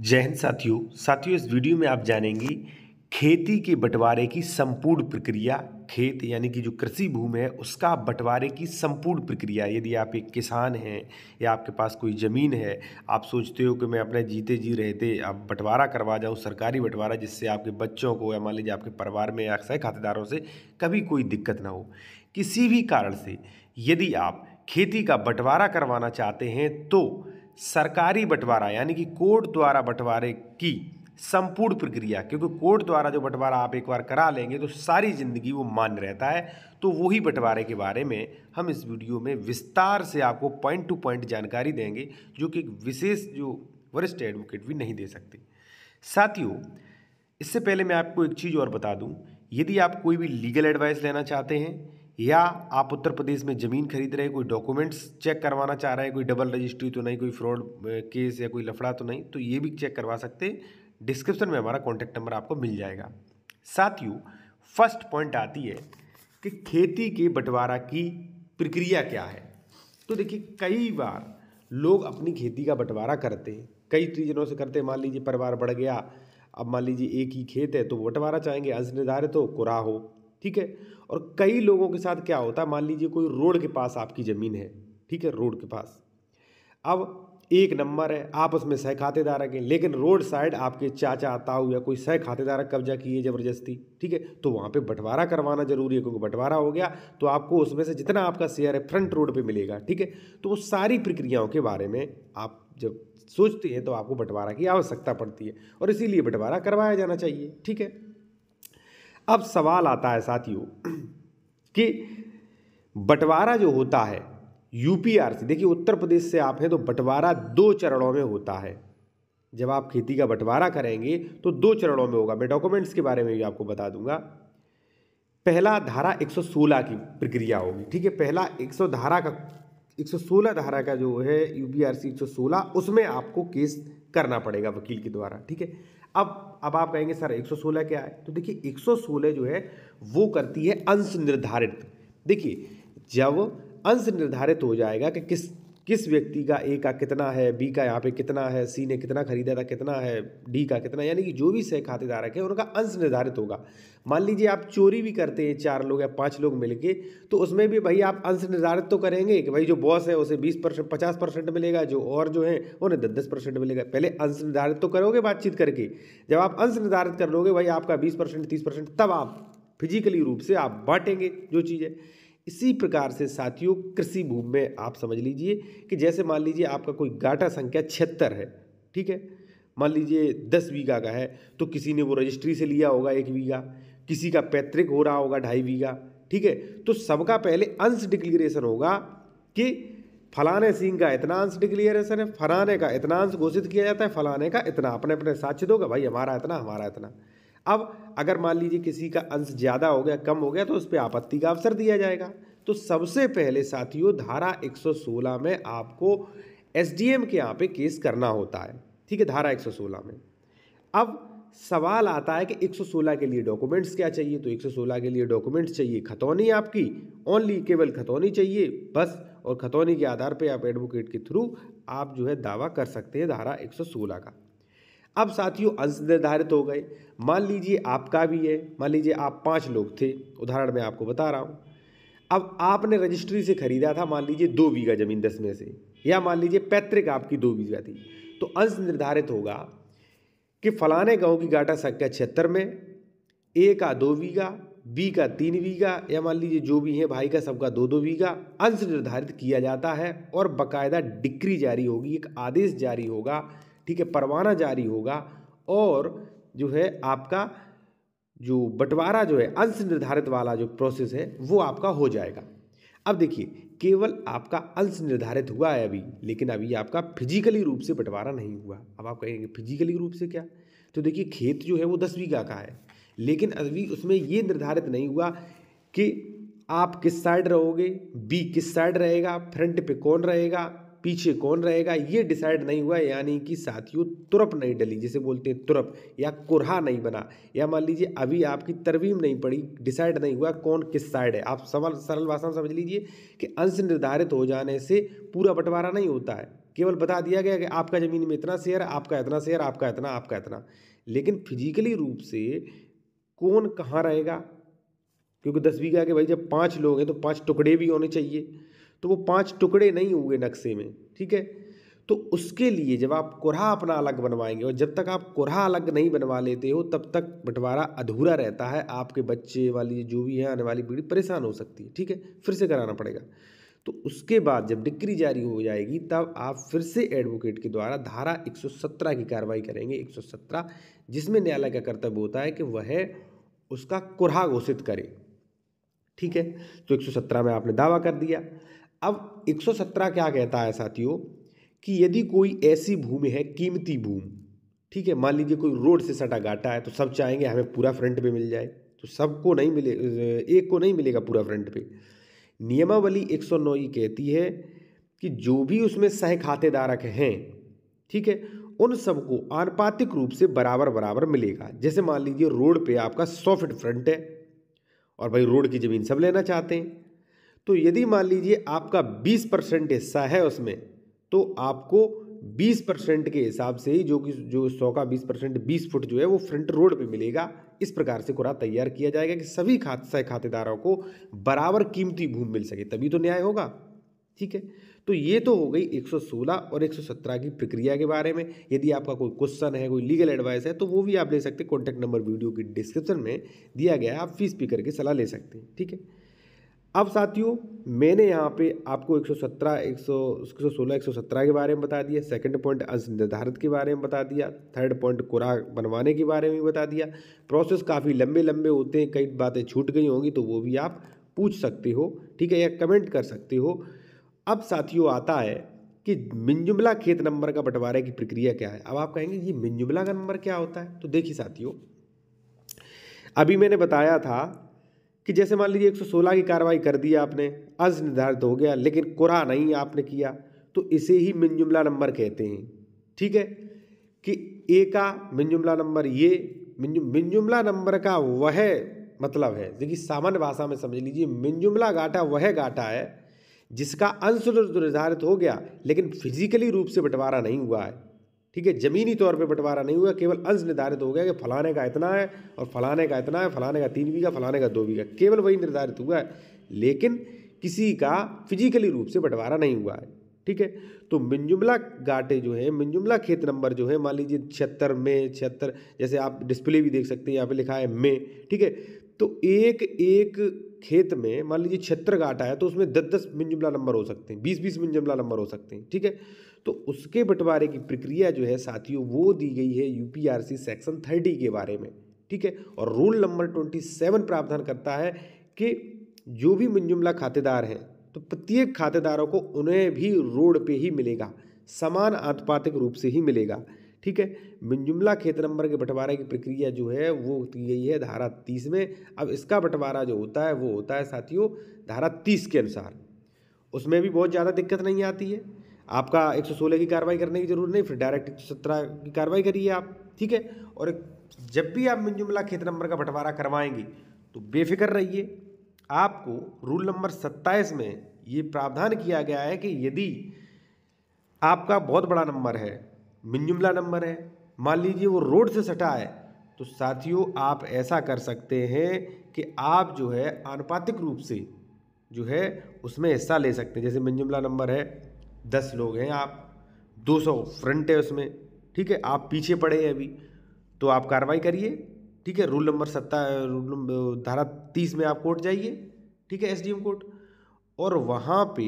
जय हिंद साथियों साथियों इस वीडियो में आप जानेंगे खेती के बंटवारे की संपूर्ण प्रक्रिया खेत यानी कि जो कृषि भूमि है उसका बंटवारे की संपूर्ण प्रक्रिया यदि आप एक किसान हैं या आपके पास कोई ज़मीन है आप सोचते हो कि मैं अपने जीते जी रहते अब बंटवारा करवा जाऊँ सरकारी बंटवारा जिससे आपके बच्चों को या मान लीजिए आपके परिवार में या सह खातेदारों से कभी कोई दिक्कत ना हो किसी भी कारण से यदि आप खेती का बंटवारा करवाना चाहते हैं तो सरकारी बंटवारा यानी कि कोर्ट द्वारा बंटवारे की संपूर्ण प्रक्रिया क्योंकि कोर्ट द्वारा जो बंटवारा आप एक बार करा लेंगे तो सारी ज़िंदगी वो मान्य रहता है तो वही बंटवारे के बारे में हम इस वीडियो में विस्तार से आपको पॉइंट टू पॉइंट जानकारी देंगे जो कि एक विशेष जो वरिष्ठ एडवोकेट भी नहीं दे सकते साथियों इससे पहले मैं आपको एक चीज़ और बता दूँ यदि आप कोई भी लीगल एडवाइस लेना चाहते हैं या आप उत्तर प्रदेश में ज़मीन खरीद रहे कोई डॉक्यूमेंट्स चेक करवाना चाह रहे हैं कोई डबल रजिस्ट्री तो नहीं कोई फ्रॉड केस या कोई लफड़ा तो नहीं तो ये भी चेक करवा सकते डिस्क्रिप्शन में हमारा कॉन्टैक्ट नंबर आपको मिल जाएगा साथियों फर्स्ट पॉइंट आती है कि खेती के बंटवारा की प्रक्रिया क्या है तो देखिए कई बार लोग अपनी खेती का बंटवारा करते हैं कई रीजनों से करते मान लीजिए परिवार बढ़ गया अब मान लीजिए एक ही खेत है तो बंटवारा चाहेंगे अंश निर्धारित हो कुरा हो ठीक है और कई लोगों के साथ क्या होता है मान लीजिए कोई रोड के पास आपकी ज़मीन है ठीक है रोड के पास अब एक नंबर है आप उसमें सह खातेदार हैं लेकिन रोड साइड आपके चाचा ताऊ या कोई सह खातेदार कब्जा किए ज़बरदस्ती ठीक है तो वहाँ पे बंटवारा करवाना जरूरी है क्योंकि बंटवारा हो गया तो आपको उसमें से जितना आपका शेयर है फ्रंट रोड पे मिलेगा ठीक है तो वो सारी प्रक्रियाओं के बारे में आप जब सोचते हैं तो आपको बंटवारा की आवश्यकता पड़ती है और इसीलिए बंटवारा करवाया जाना चाहिए ठीक है अब सवाल आता है साथियों कि बंटवारा जो होता है यूपीआर से देखिए उत्तर प्रदेश से आप हैं तो बंटवारा दो चरणों में होता है जब आप खेती का बंटवारा करेंगे तो दो चरणों में होगा मैं डॉक्यूमेंट्स के बारे में भी आपको बता दूंगा पहला धारा 116 की प्रक्रिया होगी ठीक है पहला 100 धारा का 116 धारा का जो है यूपीआरसी 116 उसमें आपको केस करना पड़ेगा वकील के द्वारा ठीक है अब अब आप कहेंगे सर 116 क्या है तो देखिए 116 जो है वो करती है अंश निर्धारित देखिए जब अंश निर्धारित हो जाएगा कि किस किस व्यक्ति का ए का कितना है बी का यहाँ पे कितना है सी ने कितना खरीदा था कितना है डी का कितना यानी कि जो भी सह खातेदारक है उनका अंश निर्धारित होगा मान लीजिए आप चोरी भी करते हैं चार लोग या पाँच लोग मिलके तो उसमें भी भाई आप अंश निर्धारित तो करेंगे कि भाई जो बॉस है उसे बीस परसेंट पचास परसेंट मिलेगा जो और जो है उन्हें दस दस परसेंट मिलेगा पहले अंश निर्धारित तो करोगे बातचीत करके जब आप अंश निर्धारित कर लोगे भाई आपका बीस परसेंट तीस परसेंट तब आप फिजिकली रूप से आप बांटेंगे जो चीज़ है इसी प्रकार से साथियों कृषि भूमि में आप समझ लीजिए कि जैसे मान लीजिए आपका कोई गाटा संख्या छिहत्तर है ठीक है मान लीजिए दस बीघा का है तो किसी ने वो रजिस्ट्री से लिया होगा एक बीघा किसी का पैतृक हो रहा होगा ढाई बीघा ठीक है तो सबका पहले अंश डिक्लेरेशन होगा कि फलाने सिंह का इतना अंश डिक्लेरेशन है फलाने का इतना अंश घोषित किया जाता है फलाने का इतना अपने अपने साक्ष्य दोगे भाई हमारा इतना हमारा इतना अब अगर मान लीजिए किसी का अंश ज़्यादा हो गया कम हो गया तो उस पर आपत्ति का अवसर दिया जाएगा तो सबसे पहले साथियों धारा 116 में आपको एसडीएम के यहाँ पे केस करना होता है ठीक है धारा 116 में अब सवाल आता है कि 116 के लिए डॉक्यूमेंट्स क्या चाहिए तो 116 के लिए डॉक्यूमेंट्स चाहिए खतौनी आपकी ओनली केवल खतौनी चाहिए बस और खतौनी के आधार पे आप एडवोकेट के थ्रू आप जो है दावा कर सकते हैं धारा 116 का अब साथियों अंश निर्धारित हो गए मान लीजिए आपका भी है मान लीजिए आप पाँच लोग थे उदाहरण मैं आपको बता रहा हूँ अब आपने रजिस्ट्री से खरीदा था मान लीजिए दो बीघा जमीन दस में से या मान लीजिए पैतृक आपकी दो बीघा थी तो अंश निर्धारित होगा कि फलाने गांव की गाटा संख्या छिहत्तर में ए का दो बीघा बी का तीन बीघा या मान लीजिए जो भी है भाई का सबका दो दो बीघा अंश निर्धारित किया जाता है और बाकायदा डिक्री जारी होगी एक आदेश जारी होगा ठीक है परवाना जारी होगा और जो है आपका जो बंटवारा जो है अंश निर्धारित वाला जो प्रोसेस है वो आपका हो जाएगा अब देखिए केवल आपका अंश निर्धारित हुआ है अभी लेकिन अभी आपका फिजिकली रूप से बंटवारा नहीं हुआ अब आप कहेंगे फिजिकली रूप से क्या तो देखिए खेत जो है वो दस बीघा का है लेकिन अभी उसमें ये निर्धारित नहीं हुआ कि आप किस साइड रहोगे बी किस साइड रहेगा फ्रंट पे कौन रहेगा पीछे कौन रहेगा ये डिसाइड नहीं हुआ यानी कि साथियों तुरप नहीं डली जिसे बोलते हैं तुरप या कुरहा नहीं बना या मान लीजिए अभी आपकी तरवीम नहीं पड़ी डिसाइड नहीं हुआ कौन किस साइड है आप सवाल सरल भाषा में समझ लीजिए कि अंश निर्धारित हो जाने से पूरा बंटवारा नहीं होता है केवल बता दिया गया कि आपका ज़मीन में इतना शेयर आपका इतना शेयर आपका इतना आपका इतना लेकिन फिजिकली रूप से कौन कहाँ रहेगा क्योंकि दस बीघा के भाई जब पाँच लोग हैं तो पाँच टुकड़े भी होने चाहिए तो वो पांच टुकड़े नहीं होंगे नक्शे में ठीक है तो उसके लिए जब आप कोरा अपना अलग बनवाएंगे और जब तक आप कोरा अलग नहीं बनवा लेते हो तब तक बंटवारा अधूरा रहता है आपके बच्चे वाली जो भी है आने वाली पीढ़ी परेशान हो सकती है ठीक है फिर से कराना पड़ेगा तो उसके बाद जब डिक्री जारी हो जाएगी तब आप फिर से एडवोकेट के द्वारा धारा 117 की कार्रवाई करेंगे 117 जिसमें न्यायालय का कर्तव्य होता है कि वह उसका कुरहा घोषित करे ठीक है तो 117 में आपने दावा कर दिया अब 117 क्या कहता है साथियों कि यदि कोई ऐसी भूमि है कीमती भूमि ठीक है मान लीजिए कोई रोड से सटा घाटा है तो सब चाहेंगे हमें पूरा फ्रंट पे मिल जाए तो सबको नहीं मिले एक को नहीं मिलेगा पूरा फ्रंट पे नियमावली 109 ये कहती है कि जो भी उसमें सह खातेधारक हैं ठीक है उन सबको आनुपातिक रूप से बराबर बराबर मिलेगा जैसे मान लीजिए रोड पे आपका सौ फिट फ्रंट है और भाई रोड की ज़मीन सब लेना चाहते हैं तो यदि मान लीजिए आपका 20 परसेंट हिस्सा है उसमें तो आपको 20 परसेंट के हिसाब से ही जो कि जो सौ का 20 परसेंट बीस फुट जो है वो फ्रंट रोड पे मिलेगा इस प्रकार से कुरा तैयार किया जाएगा कि सभी खादसा खातेदारों को बराबर कीमती भूमि मिल सके तभी तो न्याय होगा ठीक है तो ये तो हो गई 116 और 117 की प्रक्रिया के बारे में यदि आपका कोई क्वेश्चन है कोई लीगल एडवाइस है तो वो भी आप ले सकते हैं कॉन्टैक्ट नंबर वीडियो की डिस्क्रिप्शन में दिया गया है आप फीस पी करके सलाह ले सकते हैं ठीक है अब साथियों मैंने यहाँ पे आपको 117, एक 116, 117 के बारे में बता दिया सेकंड पॉइंट अंश निर्धारित के बारे में बता दिया थर्ड पॉइंट खुराक बनवाने के बारे में भी बता दिया प्रोसेस काफ़ी लंबे लंबे होते हैं कई बातें छूट गई होंगी तो वो भी आप पूछ सकते हो ठीक है या कमेंट कर सकते हो अब साथियों आता है कि मिंजुमला खेत नंबर का बंटवारे की प्रक्रिया क्या है अब आप कहेंगे ये मिंजुमला का नंबर क्या होता है तो देखिए साथियों अभी मैंने बताया था कि जैसे मान लीजिए 116 की कार्रवाई कर दी आपने अज निर्धारित हो गया लेकिन कुरा नहीं आपने किया तो इसे ही मिनजुमला नंबर कहते हैं ठीक है कि ए का मिनजुमला नंबर ये मिनजुमला नंबर का वह मतलब है देखिए सामान्य भाषा में समझ लीजिए मिनजुमला गाटा घाटा वह घाटा है जिसका अंश तो निर्धारित हो गया लेकिन फिजिकली रूप से बंटवारा नहीं हुआ है ठीक है ज़मीनी तौर पे बंटवारा नहीं हुआ केवल अंश निर्धारित हो गया कि फलाने का इतना है और फलाने का इतना है फलाने का तीन बीघा फलाने का दो बीघा केवल वही निर्धारित हुआ है लेकिन किसी का फिजिकली रूप से बंटवारा नहीं हुआ है ठीक है तो मिंजुमला गाटे जो है मिंजुमला खेत नंबर जो है मान लीजिए छिहत्तर में छिहत्तर जैसे आप डिस्प्ले भी देख सकते हैं यहाँ पे लिखा है में ठीक है तो एक एक खेत में मान लीजिए छिहत्तर गाटा है तो उसमें दस दस मिंजुमला नंबर हो सकते हैं बीस बीस मिंजुमला नंबर हो सकते हैं ठीक है तो उसके बंटवारे की प्रक्रिया जो है साथियों वो दी गई है यूपीआरसी सेक्शन थर्टी के बारे में ठीक है और रूल नंबर ट्वेंटी सेवन प्रावधान करता है कि जो भी मंजुमला खातेदार हैं तो प्रत्येक खातेदारों को उन्हें भी रोड पे ही मिलेगा समान आतपातिक रूप से ही मिलेगा ठीक है मिंजुमला खेत नंबर के बंटवारे की प्रक्रिया जो है वो की गई है धारा तीस में अब इसका बंटवारा जो होता है वो होता है साथियों धारा तीस के अनुसार उसमें भी बहुत ज़्यादा दिक्कत नहीं आती है आपका एक सौ सोलह की कार्रवाई करने की जरूरत नहीं फिर डायरेक्ट एक सौ सत्रह की कार्रवाई करिए आप ठीक है और जब भी आप मंजुमला खेत नंबर का बंटवारा करवाएंगे तो बेफिक्र रहिए आपको रूल नंबर सत्ताईस में ये प्रावधान किया गया है कि यदि आपका बहुत बड़ा नंबर है मिंजुमला नंबर है मान लीजिए वो रोड से सटा है तो साथियों आप ऐसा कर सकते हैं कि आप जो है आनुपातिक रूप से जो है उसमें हिस्सा ले सकते हैं जैसे मिंजुमला नंबर है दस लोग हैं आप दो सौ फ्रंट है उसमें ठीक है आप पीछे पड़े हैं अभी तो आप कार्रवाई करिए ठीक है रूल नंबर सत्ता रूल धारा तीस में आप कोर्ट जाइए ठीक है एसडीएम कोर्ट और वहाँ पे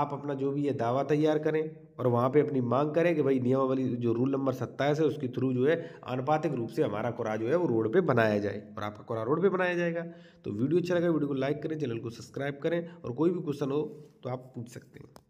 आप अपना जो भी है दावा तैयार करें और वहाँ पे अपनी मांग करें कि भाई नियमावली जो रूल नंबर सत्ताईस है उसके थ्रू जो है आनुपातिक रूप से हमारा कोरा जो है वो रोड पे बनाया जाए और आपका कोरा रोड पे बनाया जाएगा तो वीडियो अच्छा लगा वीडियो को लाइक करें चैनल को सब्सक्राइब करें और कोई भी क्वेश्चन हो तो आप पूछ सकते हैं